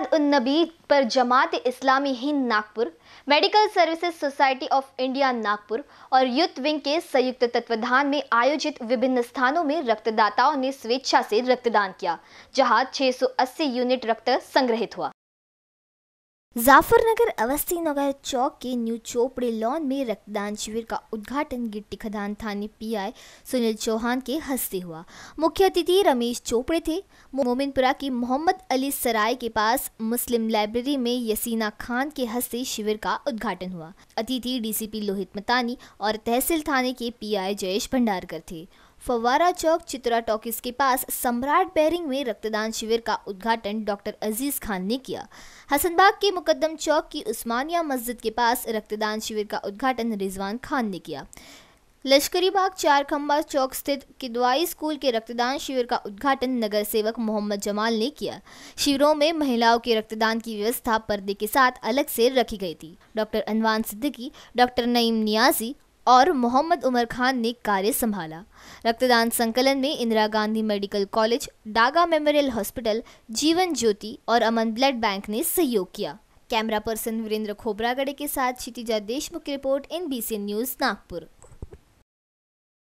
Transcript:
मिलाद उन नबी पर Jamaat Islami Hind Nagpur medical services society of India Nagpur और youth wing के संयुक्त तत्वाधान में आयोजित विभिन्न स्थानों में रक्तदाताओं ने स्वेच्छा से रक्तदान किया जहां 680 यूनिट रक्त संग्रहित हुआ जाफरनगर अवस्थी नगर चौक के न्यू चोपड़े लॉन में रक्तदान शिविर का उद्घाटन गिट्टी खदान थाने पीआई सुनील चौहान के हस्ते हुआ मुख्य अतिथि रमेश चोपड़े थे मोमिनपुरा के मोहम्मद अली सराय के पास मुस्लिम लाइब्रेरी में यसीना खान के हस्ते शिविर का उद्घाटन हुआ अतिथि डीसीपी लोहित मतानी और तहसील थाने के पी जयेश भंडारकर थे फवारा चौक चित्रा टॉकिस के पास सम्राट बैरिंग में रक्तदान शिविर का उद्घाटन डॉक्टर अजीज खान ने किया हसनबाग के मुकदम चौक की उस्मानिया मस्जिद के पास रक्तदान शिविर का उद्घाटन रिजवान खान ने किया लश्करी बाग चार खम्बा चौक स्थित किदवाई स्कूल के रक्तदान शिविर का उद्घाटन नगर सेवक मोहम्मद जमाल ने किया शिविरों में महिलाओं के रक्तदान की व्यवस्था पर्दे के साथ अलग से रखी गई थी डॉक्टर अनवान सिद्दीकी डॉक्टर नईम नियाजी और मोहम्मद उमर खान ने कार्य संभाला रक्तदान संकलन में Indira Gandhi medical college Daga memorial hospital Jeevan Jyoti और अमन ब्लड बैंक ने सहयोग किया कैमरा पर्सन वीरेंद्र खोबरागड़े के साथ क्षितिजा देशमुख की रिपोर्ट एन न्यूज़ नागपुर